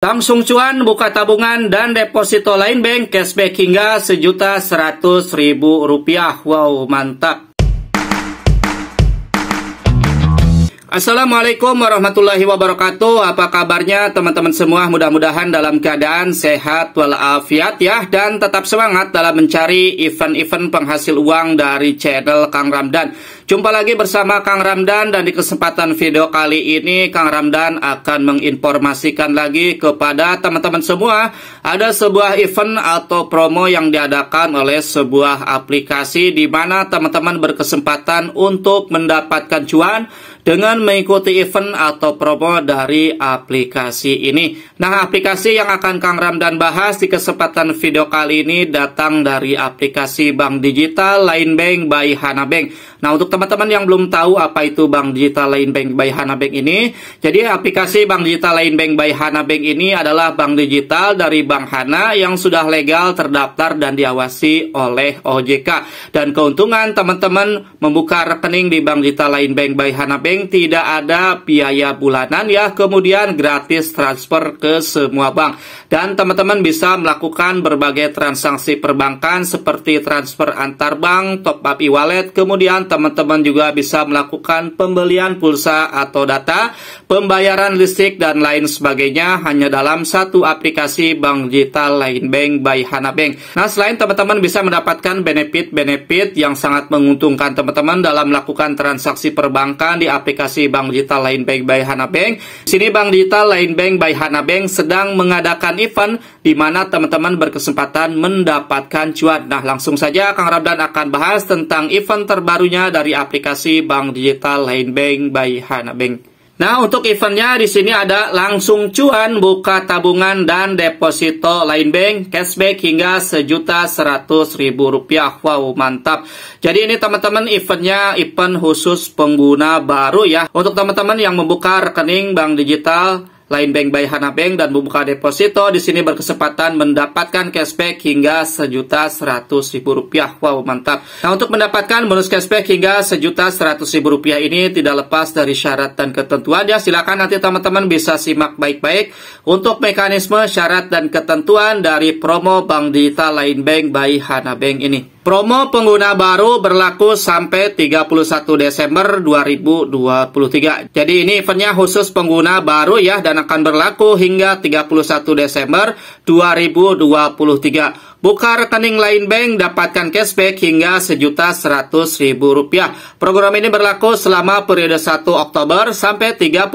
Samsung Cuan buka tabungan dan deposito lain bank cashback hingga sejuta seratus ribu rupiah. Wow, mantap. Assalamualaikum warahmatullahi wabarakatuh. Apa kabarnya teman-teman semua? Mudah-mudahan dalam keadaan sehat walafiat ya dan tetap semangat dalam mencari event-event penghasil uang dari channel Kang Ramdan. Jumpa lagi bersama Kang Ramdan dan di kesempatan video kali ini Kang Ramdan akan menginformasikan lagi kepada teman-teman semua ada sebuah event atau promo yang diadakan oleh sebuah aplikasi di mana teman-teman berkesempatan untuk mendapatkan cuan dengan mengikuti event atau promo dari aplikasi ini. Nah, aplikasi yang akan Kang Ramdan bahas di kesempatan video kali ini datang dari aplikasi Bank Digital Line Bank by Hana Bank. Nah, untuk teman-teman yang belum tahu apa itu Bank Digital Line Bank by Hana Bank ini, jadi aplikasi Bank Digital Line Bank by Hana Bank ini adalah bank digital dari Bank Hana yang sudah legal terdaftar dan diawasi oleh OJK. Dan keuntungan teman-teman membuka rekening di Bank Digital Line Bank by Hana Bank tidak ada biaya bulanan ya, kemudian gratis transfer ke semua bank. Dan teman-teman bisa melakukan berbagai transaksi perbankan seperti transfer antar bank, top up e-wallet, kemudian teman-teman juga bisa melakukan pembelian pulsa atau data, pembayaran listrik dan lain sebagainya hanya dalam satu aplikasi bank digital lain bank by Hana Bank. Nah, selain teman-teman bisa mendapatkan benefit-benefit yang sangat menguntungkan teman-teman dalam melakukan transaksi perbankan di aplikasi aplikasi Bank Digital Line Bank by Hana Bank. Sini Bank Digital Line Bank by Hana Bank sedang mengadakan event di mana teman-teman berkesempatan mendapatkan cuan. Nah, langsung saja Kang Rabdan akan bahas tentang event terbarunya dari aplikasi Bank Digital Line Bank by Hana Bank. Nah, untuk eventnya di sini ada langsung cuan, buka tabungan dan deposito lain bank, cashback hingga sejuta seratus ribu rupiah. Wow, mantap. Jadi ini teman-teman eventnya event khusus pengguna baru ya. Untuk teman-teman yang membuka rekening bank digital lain Bank by Hana Bank dan membuka deposito di sini berkesempatan mendapatkan cashback hingga sejuta seratus ribu rupiah. Wow mantap. Nah untuk mendapatkan bonus cashback hingga sejuta seratus ribu rupiah ini tidak lepas dari syarat dan ketentuan ya. Silakan nanti teman-teman bisa simak baik-baik untuk mekanisme syarat dan ketentuan dari promo Bank Digital Lain Bank by Hana Bank ini. Promo pengguna baru berlaku sampai 31 Desember 2023. Jadi ini eventnya khusus pengguna baru ya dan akan berlaku hingga 31 Desember 2023. Buka rekening lain bank, dapatkan cashback hingga sejuta seratus ribu rupiah. Program ini berlaku selama periode 1 Oktober sampai 31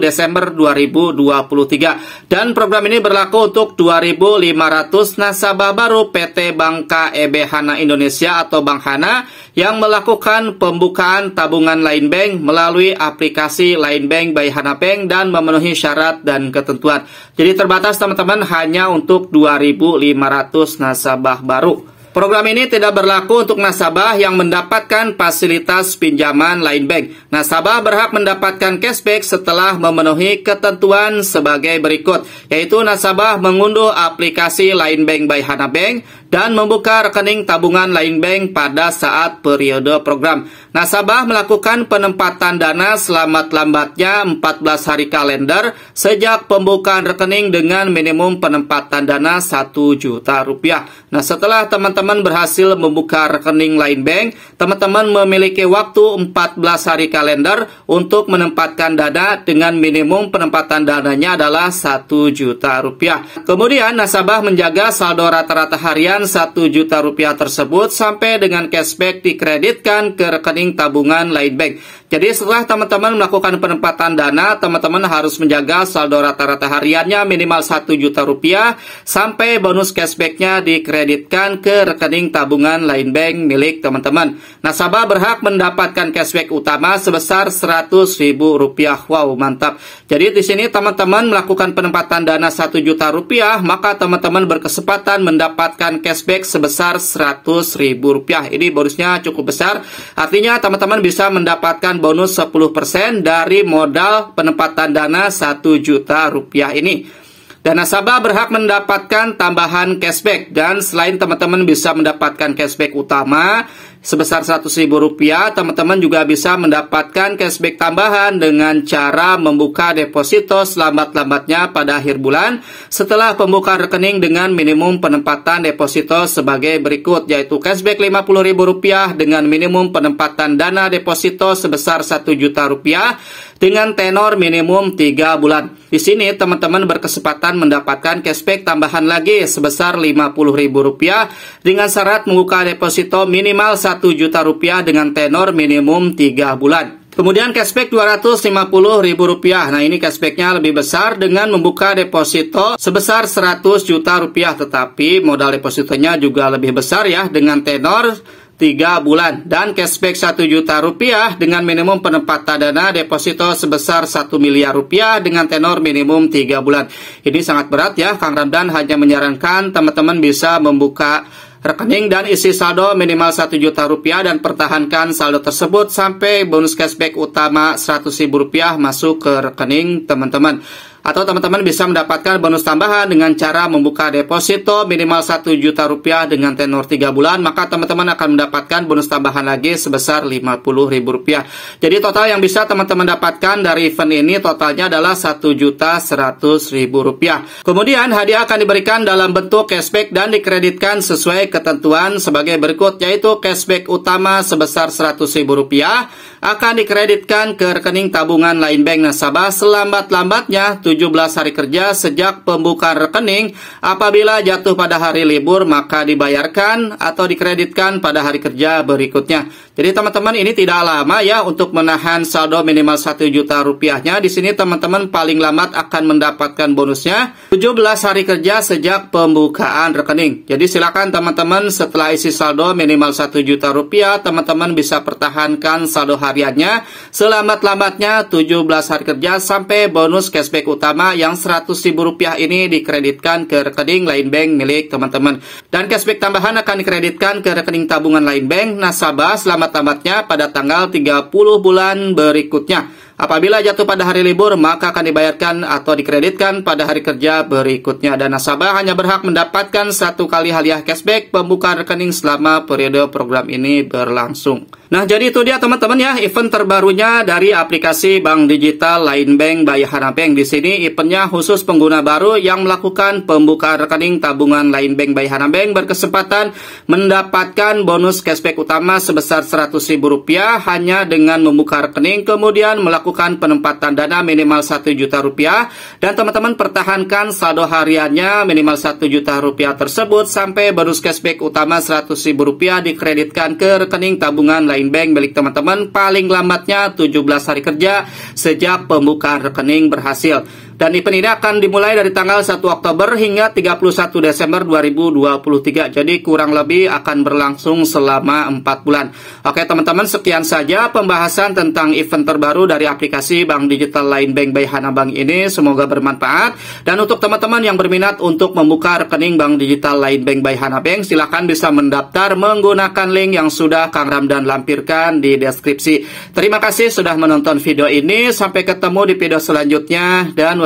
Desember 2023. Dan program ini berlaku untuk 2.500 nasabah baru PT Bank KEB Hana Indonesia atau Bank Hana yang melakukan pembukaan tabungan lain bank melalui aplikasi lain bank by Hana Bank dan memenuhi syarat dan ketentuan. Jadi terbatas teman-teman hanya untuk 2.500 nasabah nasabah baru. Program ini tidak berlaku untuk nasabah yang mendapatkan fasilitas pinjaman lain bank. Nasabah berhak mendapatkan cashback setelah memenuhi ketentuan sebagai berikut, yaitu nasabah mengunduh aplikasi lain Bank by Hana Bank dan membuka rekening tabungan lain Bank pada saat periode program. Nasabah melakukan penempatan dana selamat lambatnya 14 hari kalender sejak pembukaan rekening dengan minimum penempatan dana 1 juta rupiah. Nah, setelah teman-teman berhasil membuka rekening lain Bank, teman-teman memiliki waktu 14 hari kalender untuk menempatkan dana dengan minimum penempatan dananya adalah 1 juta rupiah. Kemudian nasabah menjaga saldo rata-rata harian dengan satu juta rupiah tersebut sampai dengan cashback dikreditkan ke rekening tabungan Lightbank. Jadi setelah teman-teman melakukan penempatan dana, teman-teman harus menjaga saldo rata-rata hariannya minimal 1 juta rupiah sampai bonus cashbacknya dikreditkan ke rekening tabungan lain bank milik teman-teman. Nasabah berhak mendapatkan cashback utama sebesar 100 ribu rupiah. Wow, mantap. Jadi di sini teman-teman melakukan penempatan dana 1 juta rupiah, maka teman-teman berkesempatan mendapatkan cashback sebesar 100 ribu rupiah. Ini bonusnya cukup besar, artinya teman-teman bisa mendapatkan mendapatkan bonus 10% dari modal penempatan dana 1 juta rupiah ini. Dan nasabah berhak mendapatkan tambahan cashback dan selain teman-teman bisa mendapatkan cashback utama, sebesar rp rupiah, teman-teman juga bisa mendapatkan cashback tambahan dengan cara membuka deposito selambat-lambatnya pada akhir bulan setelah pembukaan rekening dengan minimum penempatan deposito sebagai berikut yaitu cashback ribu rupiah dengan minimum penempatan dana deposito sebesar Rp1 juta rupiah dengan tenor minimum 3 bulan. Di sini teman-teman berkesempatan mendapatkan cashback tambahan lagi sebesar Rp50.000 dengan syarat membuka deposito minimal Rp1 juta rupiah dengan tenor minimum 3 bulan. Kemudian cashback Rp250.000. Nah, ini cashbacknya lebih besar dengan membuka deposito sebesar 100 juta rupiah tetapi modal depositonya juga lebih besar ya dengan tenor 3 bulan dan cashback 1 juta rupiah dengan minimum penempatan dana deposito sebesar 1 miliar rupiah dengan tenor minimum 3 bulan. Ini sangat berat ya, Kang Ramdan hanya menyarankan teman-teman bisa membuka rekening dan isi saldo minimal 1 juta rupiah dan pertahankan saldo tersebut sampai bonus cashback utama 100 ribu rupiah masuk ke rekening teman-teman atau teman-teman bisa mendapatkan bonus tambahan dengan cara membuka deposito minimal 1 juta rupiah dengan tenor 3 bulan maka teman-teman akan mendapatkan bonus tambahan lagi sebesar 50 ribu rupiah jadi total yang bisa teman-teman dapatkan dari event ini totalnya adalah 1 juta 100 ribu rupiah kemudian hadiah akan diberikan dalam bentuk cashback dan dikreditkan sesuai ketentuan sebagai berikut yaitu cashback utama sebesar 100 ribu rupiah akan dikreditkan ke rekening tabungan lain bank nasabah selambat-lambatnya 17 hari kerja sejak pembukaan rekening. Apabila jatuh pada hari libur maka dibayarkan atau dikreditkan pada hari kerja berikutnya. Jadi teman-teman ini tidak lama ya untuk menahan saldo minimal 1 juta rupiahnya. Di sini teman-teman paling lambat akan mendapatkan bonusnya 17 hari kerja sejak pembukaan rekening. Jadi silakan teman-teman setelah isi saldo minimal 1 juta rupiah, teman-teman bisa pertahankan saldo hariannya selamat-lamatnya 17 hari kerja sampai bonus cashback utama yang 100 ribu rupiah ini dikreditkan ke rekening lain bank milik teman-teman. Dan cashback tambahan akan dikreditkan ke rekening tabungan lain bank nasabah selama tamat-tamatnya pada tanggal 30 bulan berikutnya Apabila jatuh pada hari libur, maka akan dibayarkan atau dikreditkan pada hari kerja berikutnya dan nasabah hanya berhak mendapatkan satu kali hadiah cashback pembuka rekening selama periode program ini berlangsung. Nah, jadi itu dia teman-teman ya event terbarunya dari aplikasi Bank Digital Line Bank by Hana Bank. Di sini eventnya khusus pengguna baru yang melakukan pembuka rekening tabungan Line Bank by Hana Bank berkesempatan mendapatkan bonus cashback utama sebesar Rp100.000 hanya dengan membuka rekening kemudian melakukan lakukan penempatan dana minimal 1 juta rupiah dan teman-teman pertahankan saldo hariannya minimal 1 juta rupiah tersebut sampai bonus cashback utama 100 ribu rupiah dikreditkan ke rekening tabungan lain bank milik teman-teman paling lambatnya 17 hari kerja sejak pembukaan rekening berhasil. Dan event ini akan dimulai dari tanggal 1 Oktober hingga 31 Desember 2023. Jadi kurang lebih akan berlangsung selama 4 bulan. Oke teman-teman, sekian saja pembahasan tentang event terbaru dari aplikasi Bank Digital Lain Bank by Hana Bank ini. Semoga bermanfaat. Dan untuk teman-teman yang berminat untuk membuka rekening Bank Digital Lain Bank by Hana Bank, silahkan bisa mendaftar menggunakan link yang sudah Kang Ramdan lampirkan di deskripsi. Terima kasih sudah menonton video ini. Sampai ketemu di video selanjutnya dan